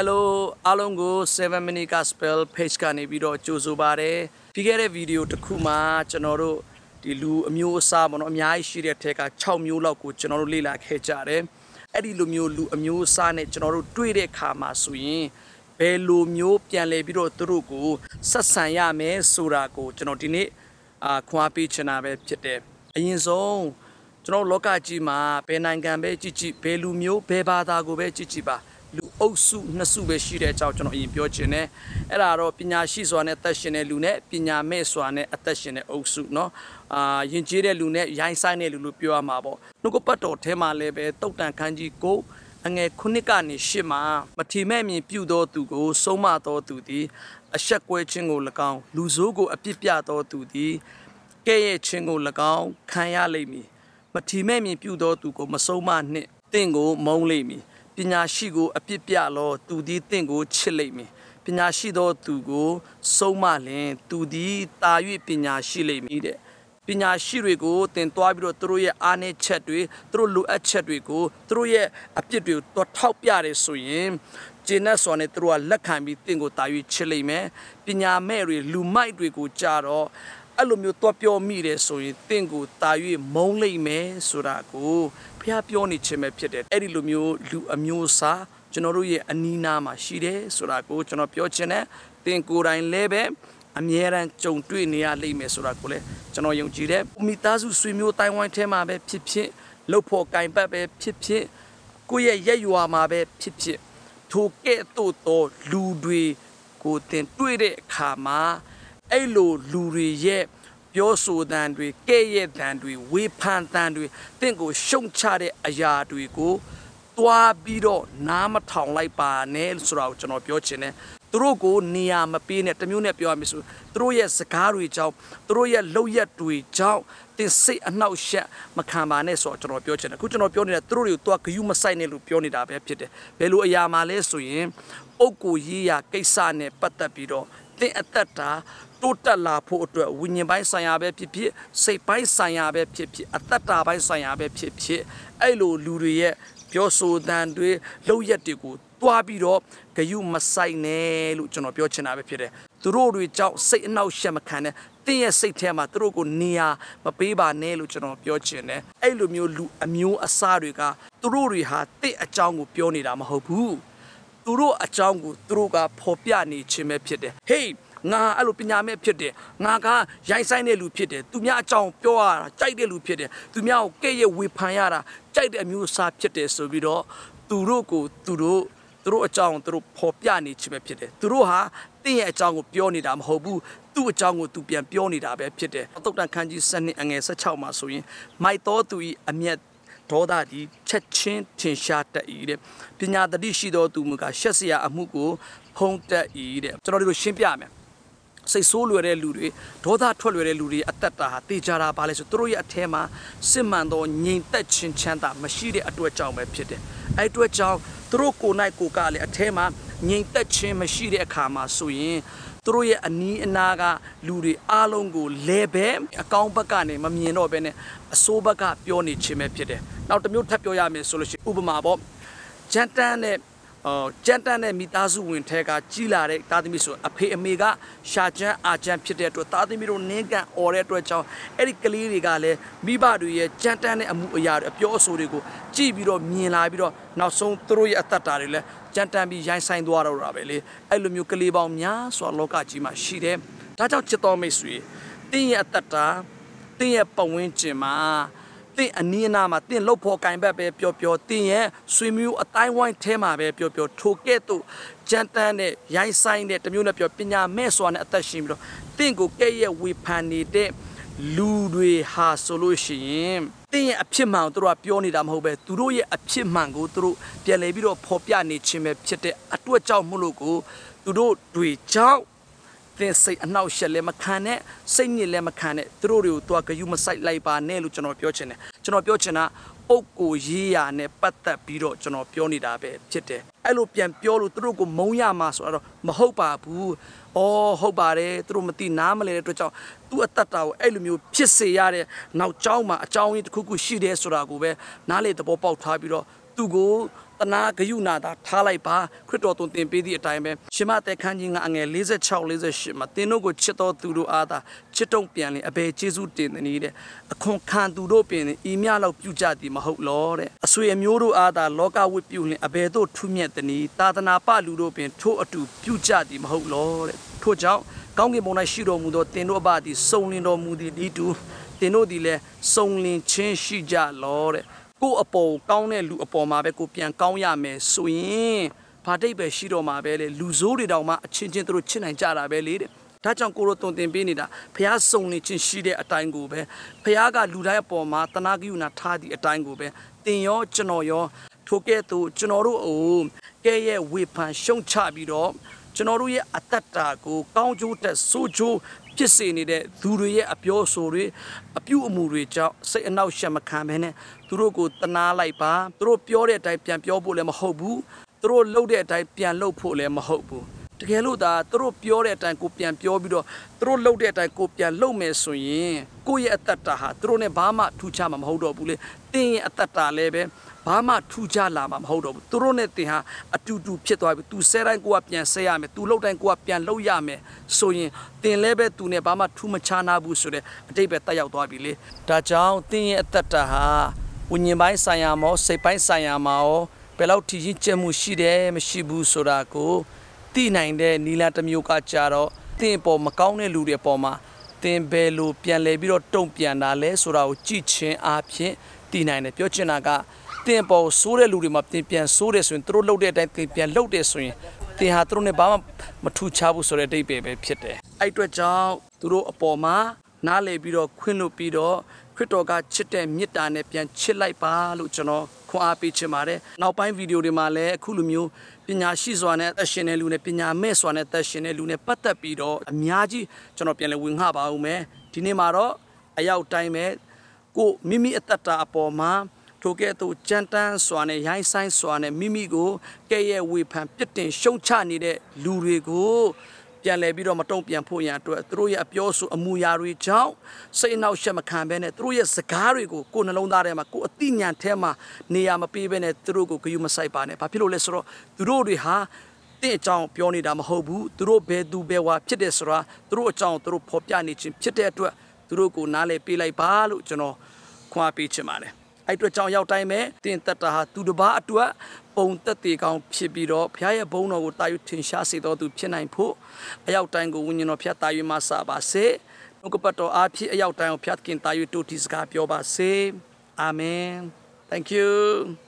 Hello အားလုံးကို7 minute gospel page ကနေပြီးတော့ကြိုဆိုပါရစေပြီးခဲ့တဲ့ဗီဒီယိုတစ်ခုမှာကျွန်တော်တို့ဒီလူအမျိုးအစားပေါ့နော်အများကြီးရှိတဲ့ထဲက6မျိုးလောက်ကိုကျွန်တော်တို့လေ့လာခဲ့ကြတယ်အဲ့ဒီလူမျိုးလူအမျိုးအစားနဲ့ကျွန်တော်တို့တွေ့တဲ့အခါမှာဆိုရင်ဘယ်လိုမျိုးပြန်လဲပြီးတော့သူတို့ကိုဆက်ဆံရမယ်ဆိုတာကိုကျွန်တော်ဒီနေ့အာခွာပေးချင်တာပဲဖြစ်တယ်အရင်ဆုံးကျွန်တော်လောကကြီးမှာဘယ်နိုင်ငံပဲကြည့်ကြည့်ဘယ်လူမျိုးဘယ်ဘာသာကိုပဲကြည့်ကြည့်ပါလူအုပ်စုနှစ်စုပဲရှိတဲ့အကြောင်းကျွန်တော်အရင်ပြောချင်တယ်အဲ့ဒါတော့ပညာရှိစွာနဲ့အသက်ရှင်တဲ့လူနဲ့ပညာမဲ့စွာနဲ့အသက်ရှင်တဲ့အုပ်စုเนาะအာယဉ်ကျေးတဲ့လူနဲ့ရိုင်းဆိုင်တဲ့လူလို့ပြောရမှာပေါ့နှုတ်ကပတ်တော်ထဲမှာလည်းပဲတုတ်တန်ခန်းကြီးကိုအငယ်ခုနှစ်ကနေရှစ်မှာ မထီမဲ့မြင်ပြုသောသူကို ဆုံးမသောသူသည်အဆက်ကွဲခြင်းကို၎င်းလူဆိုးကို အပြစ်ပြသောသူသည်ကဲ့ရဲ့ခြင်းကို၎င်းခံရလိမ့်မည်မထီမဲ့မြင်ပြုသောသူကိုမဆုံးမနှင့်တင့်ကိုမုန်းလိမ့်မည်ပညာရှိကိုအပြစ်ပြလောသူသည်တင့်ကိုချစ်လိမ့်မည်ပညာရှိသောသူကို ဆုံးမလင်သူသည်တာ၍ပညာရှိလိမ့်မည်တဲ့ပညာရှိတွေကိုတင်သွားပြီးတော့သူတို့ရဲ့အားနည်းချက်တွေသူတို့လိုအပ်ချက်တွေကိုသူတို့ရဲ့အပြစ်တွေကိုတော်ထောက်ပြတယ်ဆိုရင်ကျင့်နဲ့စွာနဲ့သူတို့ကလက်ခံပြီးတင့်ကိုတာ၍ချစ်လိမ့်မယ်ပညာမဲ့တွေလူမိုက်တွေကိုကြတော့အဲ့လိုမျိုးသွားပြောမိတယ်ဆိုရင်တင့်ကိုတာ၍မုန်းလိမ့်မယ်ဆိုတာကိုဖျားပြောနေခြင်းပဲဖြစ်တယ်အဲ့ဒီလိုမျိုးလူအမျိုးအစားကျွန်တော်တို့ရဲ့အနီးနားမှာရှိတယ်ဆိုတာကိုကျွန်တော်ပြောချင်တယ်သင်ကိုယ်တိုင်လည်းပဲအမြဲတမ်းကြုံတွေ့နေရလိမ့်မယ်ဆိုတာကိုလည်းကျွန်တော်ယုံကြည်တယ်မိသားစုဆွေမျိုးတိုင်းဝိုင်းထဲမှာပဲဖြစ်ဖြစ်လှုပ်ဖို့ကင်ပတ်ပဲဖြစ်ဖြစ်ကိုယ့်ရဲ့ရက်ရွာမှာပဲဖြစ်ဖြစ်ထိုကဲ့သို့သောလူတွေ ကိုသင်တွေ့တဲ့အခါမှာအဲ့လိုလူတွေရဲ့ပြောဆိုတန်တွေကဲ့ရဲ့တန်တွေဝေဖန်တန်တွေတင့်ကို ရှုံချတဲ့အရာတွေကိုတွားပြီးတော့နားမထောင်လိုက်ပါနဲ့ဆိုတော့ကျွန်တော်ပြောချင်တယ်သူတို့ကိုနေရာမပေးနဲ့တမျိုးနဲ့ပြောရမယ်ဆိုသူတို့ရဲ့စကားတွေကြောင့်သူတို့ရဲ့လှုပ်ရက်တွေကြောင့်တင်စိတ်အနှောက်ယှက်မခံပါနဲ့ဆိုတော့ကျွန်တော်ပြောချင်တယ်အခုကျွန်တော်ပြောနေတာသူတို့တွေကိုတွားဂယုမဆိုင်နဲ့လို့ပြောနေတာပဲဖြစ်တယ်ဘယ်လိုအရာမှလဲဆိုရင်အုတ်ကိုရေးရာကိစ္စနဲ့ပတ်သက်ပြီးတော့တင်အသက်တာတိုးတက်လာဖို့အတွက်ဝိညာဉ်ပိုင်းဆိုင်ရာပဲဖြစ်ဖြစ်စိတ်ပိုင်းဆိုင်ရာပဲဖြစ်ဖြစ်အသက်တာပိုင်းဆိုင်ရာပဲဖြစ်ဖြစ်အဲ့လိုလူတွေရဲ့ပြောဆိုသံတွေလောက်ရက်တွေကိုတွားပြီးတော့ဂယုမဆိုင်နဲ့လို့ကျွန်တော်ပြောချင်တာပဲဖြစ်တယ်သူတို့တွေကြောင့်စိတ်အနှောက်အယှက်မခံနဲ့တင်းရဲ့စိတ်ထဲမှာသူတို့ကိုနေရာမပေးပါနဲ့လို့ကျွန်တော်ပြောချင်တယ်အဲ့လိုမျိုးလူအမျိုးအစားတွေကသူတို့တွေဟာတစ်အကြောင်းကိုပြောနေတာမဟုတ်ဘူးသူတို့အကြောင်းကိုသူတို့ကဖော်ပြနေခြင်းပဲဖြစ်တယ် hey ငါအဲ့လိုပညာမဲ့ဖြစ်တယ်ငါကရိုင်းဆိုင်တဲ့လူဖြစ်တယ်သူများအကြောင်းပြောရတာကြိုက်တဲ့လူဖြစ်တယ်သူများကိုကဲ့ရဲ့ဝေဖန်ရတာကြိုက်တဲ့အမျိုးအစားဖြစ်တယ်ဆိုပြီးတော့သူတို့ကိုသူတို့သူတို့အကြောင်းသူတို့ဖော်ပြနေခြင်းပဲဖြစ်တယ်သူတို့ဟာတင့်ရဲ့အကြောင်းကို ပြောနေတာမဟုတ်ဘူးသူ့အကြောင်းကိုသူပြန်ပြောနေတာပဲဖြစ်တယ်အတုတ်တန်ခန်းကြီးစနစ်အငယ်16မှာဆိုရင်မိုက်တော်သူဤအမျက်ဒေါသသည်ချက်ချင်းထင်ရှားတတ်၏တဲ့ပညာတတိရှိသောသူမူကရှက်စရာအမှုကိုဖုံးတတ်၏တဲ့ကျွန်တော်တို့ရှင်းပြမယ်စိတ်ဆိုးလွယ်တဲ့လူတွေဒေါသထွက်လွယ်တဲ့လူတွေအသက်တာဟာတေချာတာပါလဲဆိုသူတို့ရဲ့အထဲမှာစစ်မှန်သောငြိမ်သက်ခြင်းချမ်းသာမရှိတဲ့အတွက်ကြောင့်ပဲဖြစ်တယ်။အဲ့အတွက်ကြောင့်သူတို့ကိုယ်၌ကိုယ်ကလည်းအထဲမှာငြိမ်သက်ခြင်းမရှိတဲ့အခါမှာဆိုရင်သူတို့ရဲ့အနီးအနားကလူတွေအားလုံးကိုလဲပဲအကောင်းဘက်ကနေမမြင်တော့ဘဲနဲ့အဆိုးဘက်ကပြောနေခြင်းပဲဖြစ်တယ်။နောက်တစ်မျိုးထပ်ပြောရမယ်ဆိုလို့ရှိရင်ဥပမာပေါ့ဂျန်တန်နဲ့အော်ကြမ်းတမ်းတဲ့မိသားစုဝင်ထဲကကြီးလာတဲ့သားသမီးဆိုအဖေအမေကရှာချမ်းအာချမ်းဖြစ်တဲ့အတွက်သားသမီးတို့နင်းကန်អော်တဲ့အတွက်ကြောင့်အဲ့ဒီကလေးတွေကလည်းမိဘတွေရဲ့ကြမ်းတမ်းတဲ့အမှုအရာတွေအပြောအဆိုတွေကိုကြည့်ပြီးတော့မြင်လာပြီးတော့နောက်ဆုံးသူတို့ရဲ့အသက်တာတွေလည်းကြမ်းတမ်းပြီးရိုင်းဆိုင်သွားတော့တာပဲလေအဲ့လိုမျိုးကလေးပေါင်းများစွာလောကကြီးမှာရှိတယ်ဒါကြောင့်ချစ်တော်မိတ်ဆွေတင်းရဲ့အသက်တာတင်းရဲ့ပဝန်းကျင်မှာတင့်အနီးအနားမှာတင့်လှုပ်ဖို့ကင်ဘက်ပဲပျော်ပျော်တင့်ရဲ့ဆွေမျိုးအတိုင်းဝိုင်းထဲမှာပဲပျော်ပျော်ထိုကဲ့သို့ကြမ်းတမ်းတဲ့ရိုင်းဆိုင်တဲ့တမျိုးနဲ့ပျော်ပညာမဲ့စွာနဲ့အသက်ရှင်ပြီးတော့တင့်ကိုကဲ့ရဲ့ဝေဖန်နေတဲ့လူတွေဟာဆိုလို့ရှိရင်တင်းရဲ့အဖြစ်မှန်ကိုတို့ကပြောနေတာမဟုတ်ပဲသူတို့ရဲ့အဖြစ်မှန်ကိုတို့ပြန်လည်ပြီးတော့ဖော်ပြနေခြင်းပဲဖြစ်တဲ့အတွက်ကြောင့်မို့လို့ကိုသူတို့တွေကြောင့်တင်းစိတ်အနှောက်အယှက်လည်းမခံနဲ့စိတ်ညစ်လည်းမခံနဲ့သူတို့တွေကိုသူကဂယုမဆိုင်လိုက်ပါနဲ့လို့ကျွန်တော်ပြောချင်တယ်ကျွန်တော်ပြောချင်တာပုပ်ကိုရေးရာနဲ့ပတ်သက်ပြီးတော့ကျွန်တော်ပြောနေတာပဲဖြစ်တယ်အဲ့လိုပြန်ပြောလို့သူတို့ကိုမုံရမှာဆိုတော့မဟုတ်ပါဘူးဩဟုတ်ပါတယ်သူတို့မသိနားမလဲတဲ့အတွက်ကြောင့်သူ့အတ္တတာကိုအဲ့လိုမျိုးဖြစ်စေရတဲ့နောက်ကြောင်းမှာအကြောင်းရင်းတစ်ခုခုရှိတယ်ဆိုတာကိုပဲနားလေသဘောပေါက်ထားပြီးတော့သူကိုတနာဂယုနာသာထားလိုက်ပါခရစ်တော်သွန်သင်ပေးသည့်အတိုင်းပဲရှင်မတဲခန်းကြီးကအငယ်46 48မှာသင်တို့ကိုချစ်တော်သူတို့အားသာချစ်တုံပြန်လင်အဘယ်ကျေးဇူးတင်သနည်းတဲ့အခွန်ခံသူတို့ပင်ဤမြလောက်ပြုကြသည်မဟုတ်လောတဲ့အဆွေအမျိုးတို့အားသာလောကဝိပြုလင်အဘယ်သို့ထူးမြတ်သနည်းသာသနာပလူတို့ပင်ထို့အတူပြုကြသည်မဟုတ်လောတဲ့ထို့ကြောင့်ကောင်းကင်ဘုံ၌ရှိတော်မူသောသင်တို့အဘသည်စုံလင်တော်မူသည့်ဤတူသင်တို့သည်လည်းစုံလင်ခြင်းရှိကြလောတဲ့ကို့အပေါ်ကောင်းတဲ့လူအပေါ်မှာပဲကိုပြန်ကောင်းရမယ်ဆိုရင်ဘာတိတ်ပဲရှိတော့မှာပဲလေလူဆိုးတွေတောင်မှအချင်းချင်းတို့ချစ်နိုင်ကြတာပဲလေတဲ့ဒါကြောင့်ကိုရောတုံတင်ပေးနေတာဖះစုံနေချင်းရှိတဲ့အတိုင်းကိုပဲဖះကလူတိုင်းအပေါ်မှာတနာကိယနာထားသည့်အတိုင်းကိုပဲတင်ရောကျွန်တော်ရောထိုကဲ့သို့ကျွန်တော်တို့အိုကဲရဲ့ဝေဖန်ရှုံချပြီးတော့ကျွန်တော်တို့ရဲ့အတ္တတာကိုကောင်းကျိုးတက်ဆိုးကျိုးဖြစ်စေနေတဲ့သူတွေရဲ့အပြောအဆိုတွေအပြုအမူတွေကြောင့်စိတ်အနှောက်အယှက်မခံဘဲနဲ့သူတို့ကိုတနာလိုက်ပါသူတို့ပြောတဲ့အတိုင်းပြန်ပြောဖို့လည်းမဟုတ်ဘူးသူတို့လှုပ်တဲ့အတိုင်းပြန်လှုပ်ဖို့လည်းမဟုတ်ဘူးတကယ်လို့ဒါသူတို့ပြောတဲ့အတိုင်းကိုပြန်ပြောပြီးတော့သူတို့လှုပ်တဲ့အတိုင်းကိုပြန်လှုပ်မယ်ဆိုရင်ကိုယ့်ရဲ့အတ္တတာဟာသူတို့နဲ့ဘာမှထူးခြားမှာမဟုတ်တော့ဘူးလေတင်းရဲ့အတ္တတာလည်းပဲဘာမှထူးခြားလာမှာမဟုတ်တော့ဘူးသူတို့နဲ့တင်ဟာအတူတူဖြစ်သွားပြီ तू ဆဲတိုင်းကိုကပြန်ဆဲရမယ် तू လှုပ်တိုင်းကိုကပြန်လှုပ်ရမယ်ဆိုရင်တင်လဲပဲ तू နဲ့ဘာမှထူးမခြားနာဘူးဆိုတဲ့အတိတ်ပဲတက်ရောက်သွားပြီလေဒါကြောင့်တင်ရဲ့အသက်တာဟာဝิญဉ်ပိုင်းဆိုင်ရာမောစိတ်ပိုင်းဆိုင်ရာမောဘယ်လောက်ထိရင့်ကျက်မှုရှိတယ်မရှိဘူးဆိုတာကိုသိနိုင်တဲ့နီလာတစ်မျိုးကကြတော့တင်ပေါ်မကောင်းတဲ့လူတွေပေါ်မှာတင်ဘယ်လိုပြန်လဲပြီးတော့တုံ့ပြန်တာလဲဆိုတာကိုကြည့်ချင်းအားဖြင့်သိနိုင်တယ်ပြောချင်တာကတင်ပေါ်ဆိုးတဲ့လူတွေမှာတင်ပြန်ဆိုးတယ်ဆိုရင်သူတို့လှုပ်တဲ့အတိုင်းတင်ပြန်လှုပ်တယ်ဆိုရင်တင်ဟာသူတို့နဲ့ဘာမှမထူချဘူးဆိုတဲ့အတိတ်ပဲဖြစ်တယ်အဲ့အတွက်ကြောင့်သူတို့အပေါ်မှာနားလေပြီးတော့ခွင့်လို့ပြီးတော့ခရစ်တော်ကချစ်တဲ့မေတ္တာနဲ့ပြန်ချစ်လိုက်ပါလို့ကျွန်တော်ခွန်အားပေးချင်ပါတယ်နောက်ပိုင်းဗီဒီယိုတွေမှာလည်းအခုလိုမျိုးပညာရှိစွာနဲ့သက်ရှင်တဲ့လူနဲ့ပညာမဲ့စွာနဲ့သက်ရှင်တဲ့လူနဲ့ပတ်သက်ပြီးတော့အများကြီးကျွန်တော်ပြန်လည်ဝင်ငှပါဦးမယ်ဒီနေ့မှာတော့အရောက်တိုင်းပဲကိုမိမိအသက်တာအပေါ်မှာထိုကဲ့သို့ကြမ်းတမ်းစွာနဲ့ရိုင်းဆိုင်စွာနဲ့မိမိကိုကဲ့ရဲ့ဝေဖန်ပြစ်တင်ရှုံချနေတဲ့လူတွေကိုပြန်လဲပြီးတော့မတုံ့ပြန်ဖို့ရန်အတွက်သူတို့ရဲ့အပြောဆိုအမူအရာတွေကြောင့်စိတ်အနှောက်အယှက်မခံဘဲနဲ့သူတို့ရဲ့စကားတွေကိုကိုယ်နှလုံးသားထဲမှာကိုယ်အသိဉာဏ်ထဲမှာနေရာမပေးဘဲနဲ့သူတို့ကိုဂရုမစိုက်ပါနဲ့။ဘာဖြစ်လို့လဲဆိုတော့သူတို့တွေဟာတင့်အကြောင်းပြောနေတာမဟုတ်ဘူး။သူတို့ဘယ်သူဘယ်ဝါဖြစ်တယ်ဆိုတာသူတို့အကြောင်းသူတို့ဖော်ပြနေခြင်းဖြစ်တဲ့အတွက်သူတို့ကိုနားလည်ပေးလိုက်ပါလို့ကျွန်တော်ခွန်အားပေးချင်ပါတယ်။အဲ့အတွက်ကြောင့်ရောက်တိုင်းပဲတင်သက်တာဟာသူတစ်ပါးအတွက်ပုံသက်တေကောင်ဖြစ်ပြီးတော့ဘုရားရဲ့ဘုန်းတော်ကိုတာယူထင်ရှားစေတော်သူဖြစ်နိုင်ဖို့အရောက်တိုင်းကိုဝိညာဉ်တော်ဖျက်တာယူမှစပါစေနှုတ်ကပတ်တော်အားဖြင့်အရောက်တိုင်းကိုဖျက်ခင်တာယူတူတီစကားပြောပါစေအာမင် thank you